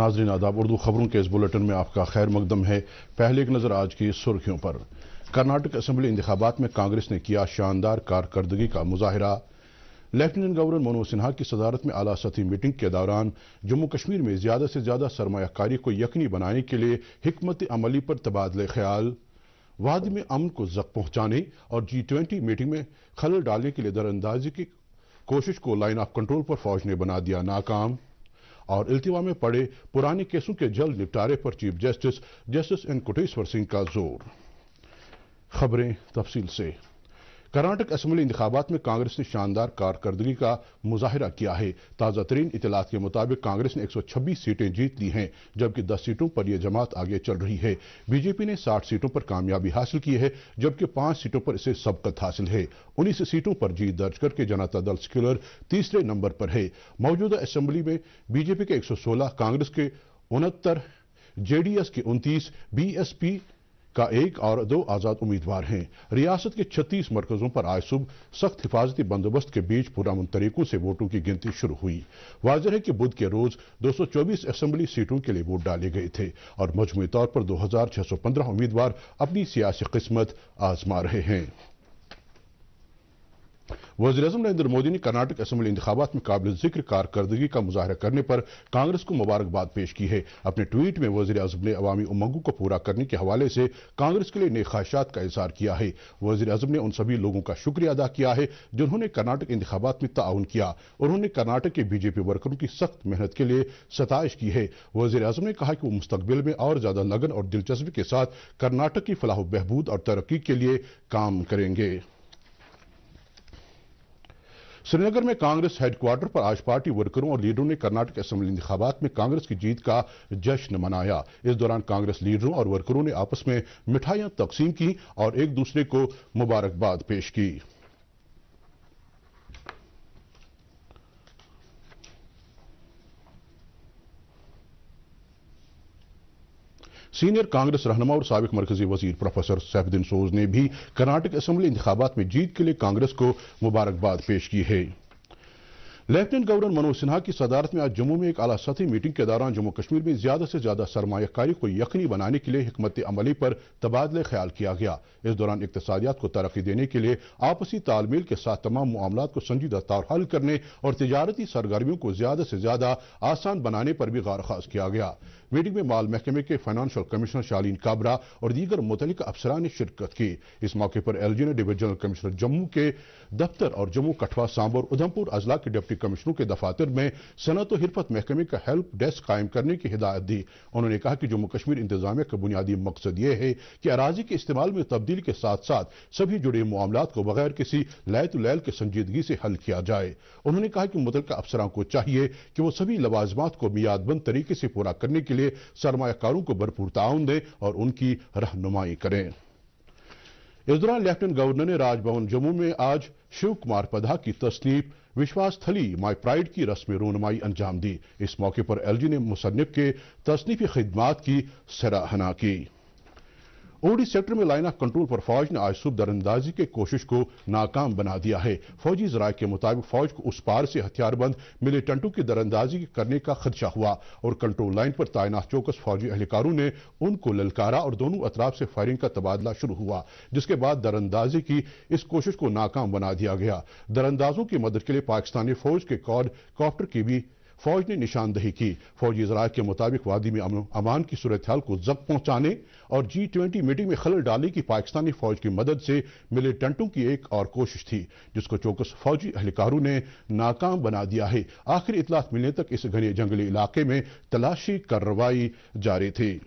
नाजरीन आदाब उर्दू खबरों के इस बुलेटिन में आपका खैर मकदम है पहले एक नज़र आज की सुर्खियों पर कर्नाटक असम्बली इंतबात में कांग्रेस ने किया शानदार कारकर्दगी का मुजाहरा लेफ्टिनेंट गवर्नर मनोज सिन्हा की सदारत में आला सतही मीटिंग के दौरान जम्मू कश्मीर में ज़्यादा से ज़्यादा सरमाकारी को यकनी बनाने के लिए हमत अमली पर तबादले ख्याल वाद में अमन को जक पहुंचाने और जी ट्वेंटी मीटिंग में खलल डालने के लिए दरअंदाजी की कोशिश को लाइन ऑफ कंट्रोल पर फौज ने बना दिया नाकाम और इल्तिवा में पड़े पुराने केसों के जल्द निपटारे पर chief justice justice N Koteshwar Singh का जोर खबरें तफसील से कर्नाटक असम्बली इंतबात में कांग्रेस ने शानदार कारकर्दगी का मुजाहरा किया है ताज़ा तरीन इतलात के मुताबिक कांग्रेस ने एक सौ छब्बीस सीटें जीत ली हैं जबकि दस सीटों पर यह जमात आगे चल रही है बीजेपी ने साठ सीटों पर कामयाबी हासिल की है जबकि पांच सीटों पर इसे सबकत हासिल है उन्नीस सीटों पर जीत दर्ज करके जनता दल स्किलर तीसरे नंबर पर है मौजूदा असेंबली में बीजेपी के एक सौ सोलह कांग्रेस के उनहत्तर जेडीएस के उनतीस बीएसपी का एक और दो आज़ाद उम्मीदवार हैं रियासत के छत्तीस मरकजों पर आज सुबह सख्त हिफाजती बंदोबस्त के बीच पुरान तरीकों से वोटों की गिनती शुरू हुई वाजह है कि बुध के रोज 224 असेंबली सीटों के लिए वोट डाले गए थे और मजमू तौर पर 2615 उम्मीदवार अपनी सियासी किस्मत आजमा रहे हैं वजी अजम नरेंद्र मोदी ने कर्नाटक असम्बली इंतबात में काबिल जिक्र कारकर्दगी का मुजाहरा करने पर कांग्रेस को मुबारकबाद पेश की है अपने ट्वीट में वजी अजम ने अवामी उमंगों को पूरा करने के हवाले से कांग्रेस के लिए नए ख्वाहिशात का इजहार किया है वजी अजम ने उन सभी लोगों का शुक्रिया अदा किया है जिन्होंने कर्नाटक इंतबात में ताउन किया उन्होंने कर्नाटक के बीजेपी वर्करों की सख्त मेहनत के लिए सतश की है वजी अजम ने कहा कि वो मुस्तबिल में और ज्यादा लगन और दिलचस्पी के साथ कर्नाटक की फलाह बहबूद और तरक्की के लिए काम करेंगे श्रीनगर में कांग्रेस हेडक्वार्टर पर आज पार्टी वर्करों और लीडरों ने कर्नाटक असेंबली इंतबात में कांग्रेस की जीत का जश्न मनाया इस दौरान कांग्रेस लीडरों और वर्करों ने आपस में मिठाइयां तकसीम की और एक दूसरे को मुबारकबाद पेश की सीनियर कांग्रेस रहनमा और सबक मरकजी वजीर प्रोफेसर सैफुद्दीन सोज ने भी कर्नाटक असम्बली इंतबात में जीत के लिए कांग्रेस को मुबारकबाद पेश की है लेफ्टिनेंट गवर्नर मनोज सिन्हा की सदारत में आज जम्मू में एक अला सतही मीटिंग के दौरान जम्मू कश्मीर में ज्यादा से ज्यादा सरमाकारी को यकनी बनाने के लिए हमत अमली पर तबादले ख्याल किया गया इस दौरान इकतसादियात को तरक्की देने के लिए आपसी तालमेल के साथ तमाम मामला को संजीदा तौर हल करने और तजारती सरगर्मियों को ज्यादा से ज्यादा आसान बनाने पर भी गारखाज किया गया मीटिंग में माल महकमे के फाइनेंशियल कमिश्नर शालीन काबरा और दीगर मुतल अफसरान ने शिरकत की इस मौके पर एल जी ने डिवीजनल कमिश्नर जम्मू के दफ्तर और जम्मू कठवा सांबर उधमपुर अजला के डिप्टी कमिश्नरों के दफातर में सनत और हिरफत महकमे का हेल्प डेस्क कायम करने की हिदायत दी उन्होंने कहा कि जम्मू कश्मीर इंतजामिया का बुनियादी मकसद यह है कि अराजी के इस्तेमाल में तब्दीली के साथ साथ सभी जुड़े मामला को बगैर किसी लैत लैल की संजीदगी से हल किया जाए उन्होंने कहा कि मुतल अफसरों को चाहिए कि वो सभी लवाजमात को मियादबंद तरीके से पूरा करने के लिए लिए सरमाकारों को भरपूर ताउन दें और उनकी रहनुमाई करें इस दौरान लेफ्टिनेंट गवर्नर ने राजभवन जम्मू में आज शिव कुमार पधा की तस्नीफ विश्वास थली माई प्राइड की रस्म रोनमाई अंजाम दी इस मौके पर एलजी ने मुसनफ के तस्नीफी खिदमात की सराहना की ओडी सेक्टर में लाइन ऑफ कंट्रोल पर फौज ने आज सुबह दरअंदाजी की कोशिश को नाकाम बना दिया है फौजी जराये के मुताबिक फौज को उस पार से हथियारबंद मिलिटेंटों की दरअंदाजी करने का खदशा हुआ और कंट्रोल लाइन पर तैनात चौकस फौजी एहलकारों ने उनको ललकारा और दोनों अतराफ से फायरिंग का तबादला शुरू हुआ जिसके बाद दरअंदाजी की इस कोशिश को नाकाम बना दिया गया दरअंदाजों की मदद के लिए पाकिस्तानी फौज के कॉड कॉप्टर की भी फौज ने निशानदही की फौजी जरा के मुताबिक वादी में अमान की सूरत हाल को जब पहुंचाने और जी ट्वेंटी मीटिंग में खलल डालने की पाकिस्तानी फौज की मदद से मिलिटेंटों की एक और कोशिश थी जिसको चौकस फौजी अहलकारों ने नाकाम बना दिया है आखिर इतलात मिलने तक इस घने जंगली इलाके में तलाशी कार्रवाई जारी थी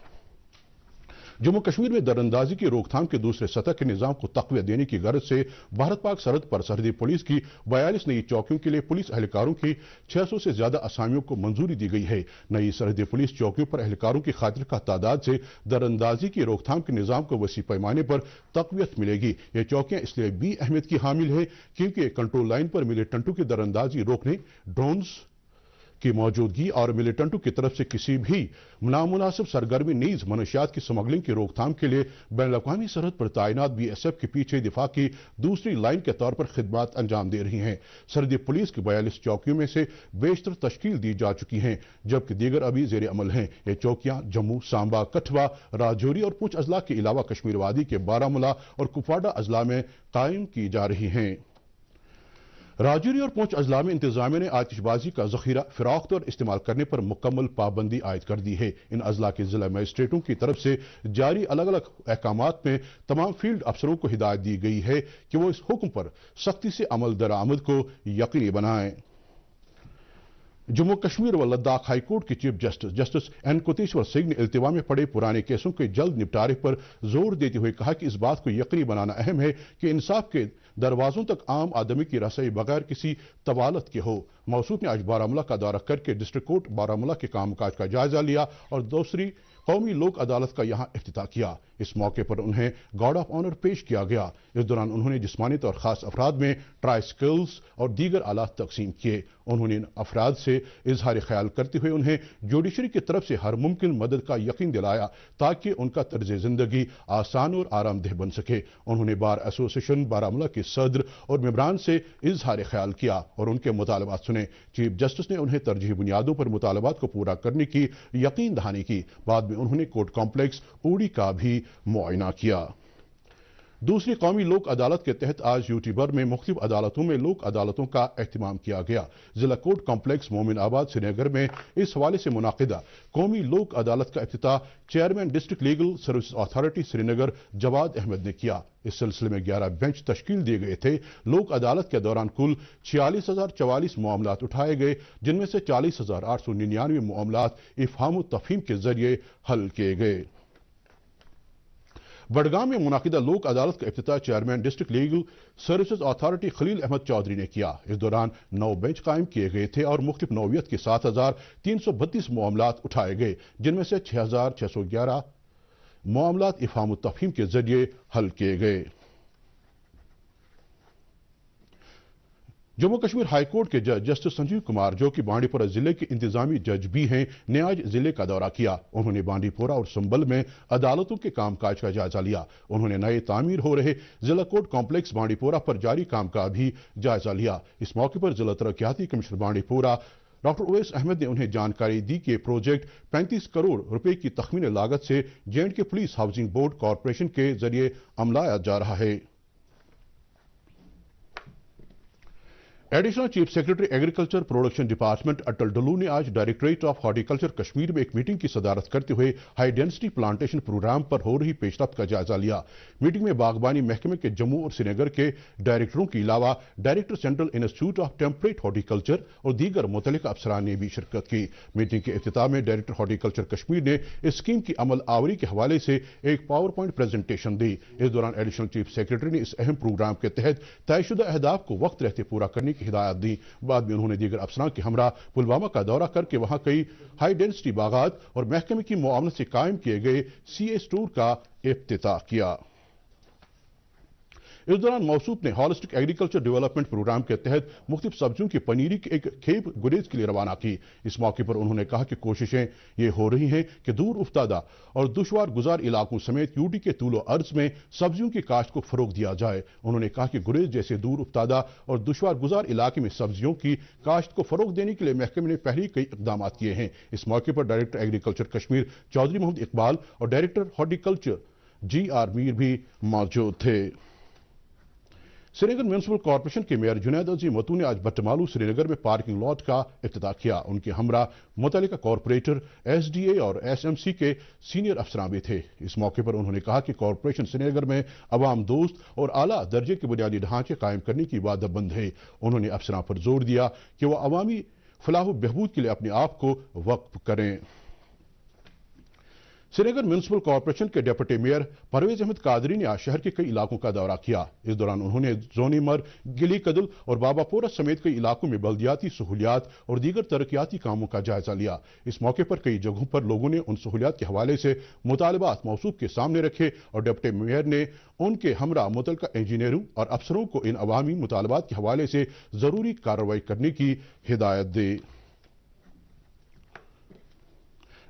जम्मू कश्मीर में दरअंदाजी की रोकथाम के दूसरे सतह के निजाम को तकवे देने की गरज से भारत पाक सरहद पर सरहदी पुलिस की बयालीस नई चौकियों के लिए पुलिस एहलकारों की छह सौ से ज्यादा असामियों को मंजूरी दी गई है नई सरहदी पुलिस चौकियों पर एहलकारों की खातिर का तादाद से दरअंदाजी की रोकथाम के निजाम को वसी पैमाने पर तकवियत मिलेगी ये चौकियां इसलिए भी अहमियत की हामिल है क्योंकि कंट्रोल लाइन पर मिले टंटू की दरअंदाजी रोकने ड्रोन्स की मौजूदगी और मिलिटेंटों की तरफ से किसी भी नामुनासिब सरगर्मी नीज मनुष्यात की स्मगलिंग की रोकथाम के लिए बैन अवी सरहद पर तैनात बीएसएफ के पीछे दिफा की दूसरी लाइन के तौर पर खिदमत अंजाम दे रही हैं सरहदी पुलिस की बयालीस चौकियों में से बेशतर तश्कील दी जा चुकी हैं जबकि दीगर अभी जेर अमल हैं ये चौकियां जम्मू सांबा कठवा राजौरी और पूछ अजला के अलावा कश्मीर वादी के बारामूला और कुपवाडा अजला में कायम की जा रही हैं राजौरी और पुंछ अजला में इंतजामिया ने आतिशबाजी का जखीरा फिराख्त और इस्तेमाल करने पर मुकम्मल पाबंदी आयद कर दी है इन अजला के जिला मजिस्ट्रेटों की तरफ से जारी अलग अलग अहकाम में तमाम फील्ड अफसरों को हिदायत दी गई है कि वो इस हुक्म पर सख्ती से अमल दरामद को यकीनी बनाएं जम्मू कश्मीर व लद्दाख हाईकोर्ट के chief justice justice N Koteshwar Singh ने अल्तवा में पड़े पुराने केसों के जल्द निपटारे पर जोर देते हुए कहा कि इस बात को यकीनी बनाना अहम है कि इंसाफ के दरवाजों तक आम आदमी की रसाई बगैर किसी तवालत के हो मौसू ने आज बारामूला का दौरा करके डिस्ट्रिक्ट कोर्ट बारामूला के कामकाज का जायजा लिया और दूसरी कौमी लोक अदालत का यहां अफ्त किया इस मौके पर उन्हें गार्ड ऑफ ऑनर पेश किया गया इस दौरान उन्होंने जिसमानी तौर ख़ास अफराद में ट्राई स्किल्स और दीगर आलात तकसीम किए उन्होंने इन अफराद से इजहार ख्याल करते हुए उन्हें जुडिशरी की तरफ से हर मुमकिन मदद का यकीन दिलाया ताकि उनका तर्ज ज़िंदगी आसान और आरामदेह बन सके उन्होंने बार एसोसिएशन बारामूला के सदर और मेबरान से इजहार ख्याल किया और उनके मुतालबात सुने चीफ जस्टिस ने उन्हें तरजीह बुनियादों पर मुतालबात को पूरा करने की यकीन दहानी की बाद में उन्होंने कोर्ट कॉम्प्लेक्स ऊड़ी का भी मुआयना किया दूसरी कौमी लोक अदालत के तहत आज यूटी भर में मुख्त अदालतों में लोक अदालतों का अहतमाम किया गया जिला कोर्ट कॉम्प्लेक्स मोमिन आबाद श्रीनगर में इस हवाले से मुनदा कौमी लोक अदालत का अफ्ताह chairman district legal service authority Srinagar Jawad Ahmad ने किया इस सिलसिले में ग्यारह बेंच तश्कील दिए गए थे लोक अदालत के दौरान कुल छियालीस हजार चवालीस मामला उठाए गए जिनमें से चालीस हजार आठ सौ निन्यानवे मामला इफाम तफीम के जरिए हल किए गए बडगाम में मुनदा लोक अदालत का अफ्त chairman district legal services authority Khalil Ahmad Chaudhary ने किया इस दौरान नौ बेंच कायम किए गए थे और मुख्त नौवियत के सात हज़ार तीन सौ बत्तीस मामला उठाए गए जिनमें से छह हज़ार छह सौ ग्यारह मामला इफाम तफहीम के जरिए हल किए गए जम्मू कश्मीर हाईकोर्ट के जज जस्टिस संजीव कुमार जो कि बांडीपुरा जिले के इंतजामी जज भी हैं ने आज जिले का दौरा किया उन्होंने बांडीपुरा और संबल में अदालतों के कामकाज का जायजा लिया उन्होंने नए तामीर हो रहे जिला कोर्ट कॉम्प्लेक्स बांडीपुरा पर जारी काम का भी जायजा लिया इस मौके पर जिला तरक्याती कमिश्नर बांडीपुरा डॉक्टर ओवैस अहमद ने उन्हें जानकारी दी कि ये प्रोजेक्ट 35 करोड़ रुपए की तखमीन लागत से जे के पुलिस हाउसिंग बोर्ड कॉरपोरेशन के जरिए अमलाया जा रहा है additional chief secretary agriculture production department Atal Dulloo ने आज डायरेक्टरेट ऑफ हॉर्टिकल्चर कश्मीर में एक मीटिंग की सदारत करते हुए हाई डेंसिटी प्लांटेशन प्रोग्राम पर हो रही पेशरफ का जायजा लिया मीटिंग में बागवानी महकमे के जम्मू और श्रीनगर के डायरेक्टरों के अलावा director central institute of temperate horticulture और दीगर मुतलिक अफसरान ने भी शिरकत की मीटिंग के अफ्ताह में डायरेक्टर हॉर्टिकल्चर कश्मीर ने इस स्कीम की अमल आवरी के हवाले से एक पावर पॉइंट प्रेजेंटेशन दी इस दौरान एडिशनल चीफ सेक्रेटरी ने इस अहम प्रोग्राम के तहत तयशुदा अहदाफ को वक्त रहते पूरा करने की हिदायत दी बाद में उन्होंने दीगर अफसरान के हमरा पुलवामा का दौरा करके वहां कई हाई डेंसिटी बागात और महकमे की मामले से कायम किए गए सी एस टूर का अफ्ताह किया इस दौरान मौसू ने हॉलिस्टिक एग्रीकल्चर डेवलपमेंट प्रोग्राम के तहत मुख्तु सब्जियों की पनीरी की एक खेप गुरेज के लिए रवाना की इस मौके पर उन्होंने कहा कि कोशिशें ये हो रही हैं कि दूर उफ्तादा और दुशवार गुजार इलाकों समेत यूटी के तूलो अर्ज में सब्जियों की काश्त को फरोग दिया जाए उन्होंने कहा कि गुरेज जैसे दूर उफ्तादा और दुशवार गुजार इलाके में सब्जियों की काश्त को फरोग देने के लिए महकमे ने पहले कई इकदाम किए हैं इस मौके पर डायरेक्टर एग्रीकल्चर कश्मीर चौधरी मोहम्मद इकबाल और director horticulture G R Mir भी मौजूद थे श्रीनगर म्यूनसिपल कॉरपोरेशन के मेयर जुनेद अजी मतू ने आज बटमालू श्रीनगर में पार्किंग लॉट का अफ्ताह किया उनके हमरा मुतल कॉरपोरेटर एस डी ए और एस एम सी के सीनियर अफसरान भी थे इस मौके पर उन्होंने कहा कि कॉरपोरेशन श्रीनगर में अवाम दोस्त और आला दर्जे के बुनियादी ढांचे कायम करने की बंद है उन्होंने अफसरान पर जोर दिया कि वह अवामी फलाह बहबूद के लिए अपने आप को वक्फ करें श्रीनगर म्यूनसिपल कॉरपोरेशन के डिप्टी मेयर परवेज अहमद कादरी ने आज शहर के कई इलाकों का दौरा किया इस दौरान उन्होंने जोनीमर गिली कदल और बाबापोरा समेत कई इलाकों में बल्दियाती सहूलियात और दीगर तरक्याती कामों का जायजा लिया इस मौके पर कई जगहों पर लोगों ने उन सहूलियात के हवाले से मुतालबात मौसू के सामने रखे और डिप्टी मेयर ने उनके हमरा मुतल इंजीनियरों और अफसरों को इन अवामी मुतालबात के हवाले से ज़रूरी कार्रवाई करने की हिदायत दी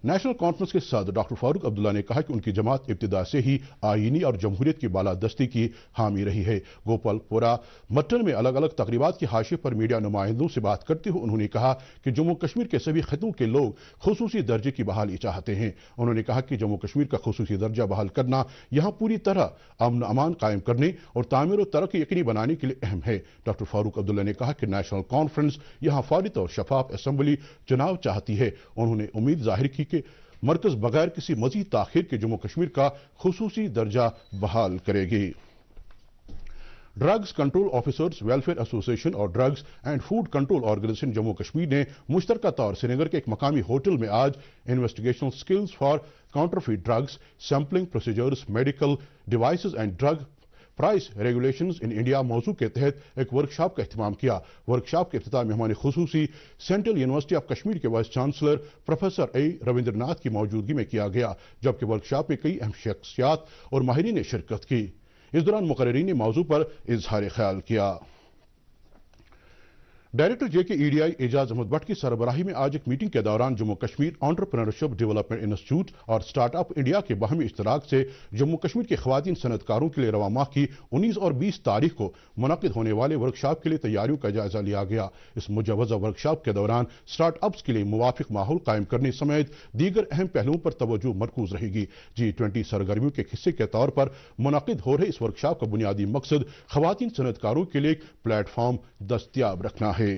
नेशनल कॉन्फ्रेंस के साथ डॉक्टर फारूक अब्दुल्ला ने कहा कि उनकी जमात इब्तदा से ही आइनी और जमहूरियत की बालादस्ती की हामी रही है गोपालपुरा मट्टन में अलग अलग तकरीबा के हाशिए पर मीडिया नुमाइंदों से बात करते हुए उन्होंने कहा कि जम्मू कश्मीर के सभी खतों के लोग खसूसी दर्जे की बहाली चाहते हैं उन्होंने कहा कि जम्मू कश्मीर का खसूसी दर्जा बहाल करना यहां पूरी तरह अमन अमान कायम करने और तामीर और तरक्की यकीनी बनाने के लिए अहम है डॉक्टर फारूक अब्दुल्ला ने कहा कि नेशनल कॉन्फ्रेंस यहां फारित और शफाफ असम्बली चुनाव चाहती है उन्होंने उम्मीद जाहिर की कि के मरकज बगैर किसी मजीद ताखिर के जम्मू कश्मीर का खसूसी दर्जा बहाल करेगी drugs control officers welfare association और drugs and food control organisation Jammu Kashmir ने मुश्तरका तौर श्रीनगर के एक मकामी होटल में आज investigational skills for counterfeit drugs sampling procedures medical devices and drug price regulation in India मौजू के तहत एक वर्कशॉप का अहतमाम किया वर्कशॉप के अफ्ताह मेहमान खसूसी सेंट्रल यूनिवर्सिटी ऑफ कश्मीर के vice chancellor professor A Ravindranath की मौजूदगी में किया गया जबकि वर्कशॉप में कई अहम शख्सियात और माहरी ने शिरकत की इस दौरान मुकर्रीन ने मौजू पर इजहार ख्याल किया director JK EDI Ejaz Ahmad Bhat की सरबराही में आज एक मीटिंग के दौरान Jammu Kashmir entrepreneurship development institute और स्टार्टअप इंडिया के बहमी इश्तराक से जम्मू कश्मीर के खातन सनतकारों के लिए रवा माह की उन्नीस और बीस तारीख को मुनद होने वाले वर्कशॉप के लिए तैयारियों का जायजा लिया गया इस मुजवजा वर्कशॉप के दौरान स्टार्टअप्स के लिए मुवाफिक माहौल कायम करने समेत दीगर अहम पहलुओं पर तोज्जो मरकूज रहेगी जी ट्वेंटी सरगर्मियों के हिस्से के तौर पर मुनद हो रहे इस वर्कशॉप का बुनियादी मकसद खातन सनतकारों के लिए एक प्लेटफॉर्म दस्तियाब रखना है है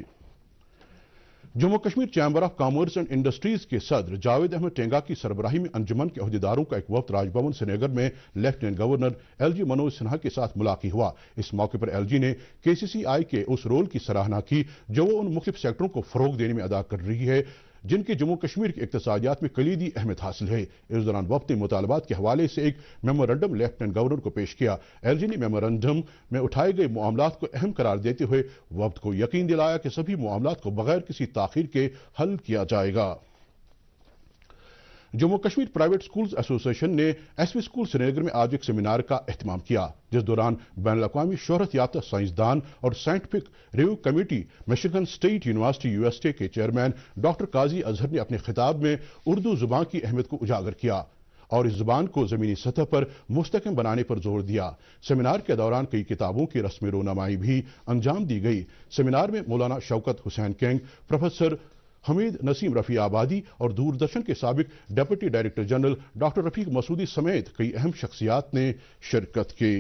Jammu Kashmir chamber of commerce and industries के सदर जावेद अहमद टेंगा की सरबराही में अंजुमन के अहदेदारों का एक वक्त राजभवन श्रीनगर में lieutenant governor LG Manoj Sinha के साथ मुलाकात हुआ इस मौके पर एलजी ने केसीसीआई के उस रोल की सराहना की जो वो उन मुख्य सेक्टरों को फरोग देने में अदा कर रही है जिनके जम्मू कश्मीर के इकतसादियात में कलीदी अहमियत हासिल है इस दौरान वफद मुतालबात के हवाले से एक मेमोरेंडम लेफ्टिनेंट गवर्नर को पेश किया एलजी ने मेमोरेंडम में उठाए गए मामला को अहम करार देते हुए वफद को यकीन दिलाया कि सभी मामला को बगैर किसी ताखिर के हल किया जाएगा Jammu Kashmir private schools association ने एसवी स्कूल श्रीनगर में आज एक सेमिनार का अहतमाम किया जिस दौरान बैन अवी शहरत याफ्ता साइंसदान और scientific review committee Michigan State University USA के चेयरमैन डॉक्टर काजी अजहर ने अपने खिताब में उर्दू जुबान की अहमियत को उजागर किया और इस जुबान को जमीनी सतह पर मुस्तकम बनाने पर जोर दिया सेमिनार के दौरान कई किताबों की रस्म रोनमाई भी अंजाम दी गई सेमिनार में मौलाना शौकत हुसैन कैंग प्रोफेसर हमीद नसीम रफ़ी आबादी और दूरदर्शन के सबक deputy director general doctor Rafiq Masoodi समेत कई अहम शख्सियात ने शिरकत की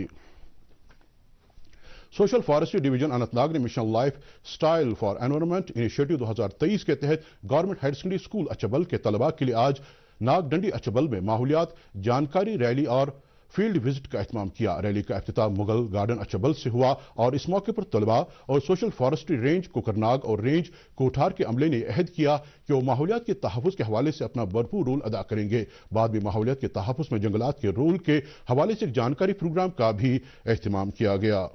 सोशल फॉरेस्ट्री डिवीजन अनंतनाग ने mission lifestyle for environment initiative 2023 के तहत government higher secondary school Achabal के तलबा के लिए आज नागडंडी अचबल में माहौलियात जानकारी रैली और फील्ड विजिट का अहतमाम किया रैली का अफ्ताह मुगल गार्डन अचबल से हुआ और इस मौके पर तलबा और सोशल फॉरेस्ट्री रेंज कोकरनाग और रेंज कोठार के अमले ने अहद किया कि वह माहौलियात के तहफ़ के हवाले से अपना भरपूर रोल अदा करेंगे बाद में माहौलियात के तहफ़ में जंगलात के रोल के हवाले से एक जानकारी प्रोग्राम का भी अहतमाम किया गया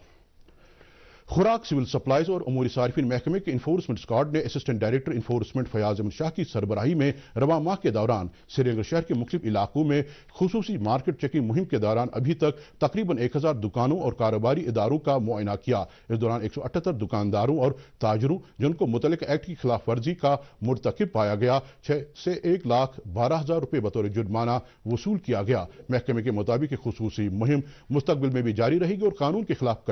खुराक सिविल सप्लाईज और अमूरी सार्फिन महकमे के इन्फोर्समेंट स्कॉड ने assistant director enforcement Fayaz Ahmad Shah की सरबराही में रवा माह के दौरान श्रीनगर शहर के मुख्तु इलाकों में खसूस मार्केट चेकिंग मुहिम के दौरान अभी तक तकरीबन एक हज़ार दुकानों और कारोबारी इदारों का मुआयना किया इस दौरान एक सौ अठहत्तर दुकानदारों और ताजरों जिनको मुतल एक्ट की खिलाफ वर्जी का मुरतकब पाया गया छह से एक लाख बारह हज़ार रुपये बतौर जुर्माना वसूल किया गया महकमे के मुताबिक खसूस मुहिम मुस्तबिल में भी जारी रहेगी और कानून के खिलाफ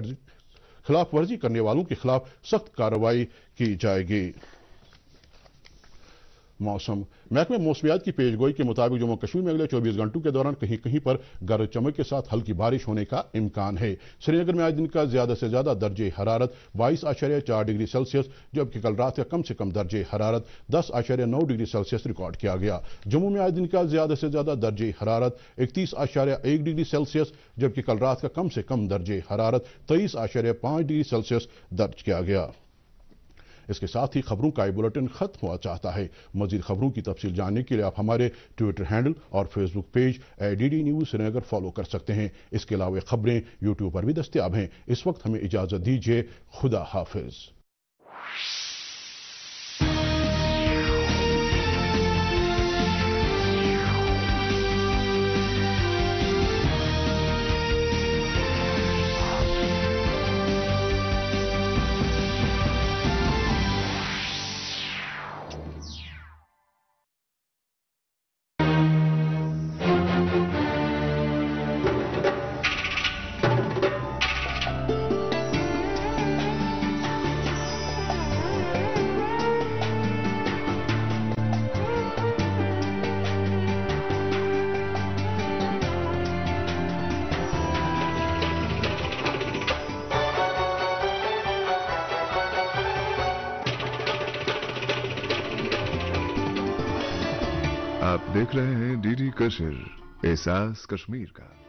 खिलाफ वर्जी करने वालों के खिलाफ सख्त कार्रवाई की जाएगी मौसम महकमे मौसमियात की पेशगोई के मुताबिक जम्मू कश्मीर में अगले 24 घंटों के दौरान कहीं कहीं पर गरज चमक के साथ हल्की बारिश होने का इम्कान है श्रीनगर में आज दिन का ज्यादा से ज्यादा दर्जे हरारत बाईस आशार्य चार डिग्री सेल्सियस जबकि कल रात का कम से कम दर्जे हरारत दस आशार्य नौ डिग्री सेल्सियस रिकॉर्ड किया गया जम्मू में आज दिन का ज्यादा से ज्यादा दर्जे हरारत इकतीस आशार्य एक डिग्री सेल्सियस जबकि कल रात का कम से कम दर्जे हरारत तेईस आशार्य पांच डिग्री सेल्सियस दर्ज किया गया इसके साथ ही खबरों का बुलेटिन खत्म हुआ चाहता है मजीद खबरों की तफसील जानने के लिए आप हमारे ट्विटर हैंडल और फेसबुक पेज एडीडी न्यूज श्रीनगर फॉलो कर सकते हैं इसके अलावा खबरें यूट्यूब पर भी दस्तियाब हैं इस वक्त हमें इजाजत दीजिए खुदा हाफिज़ देख रहे हैं डीडी कशिर एहसास कश्मीर का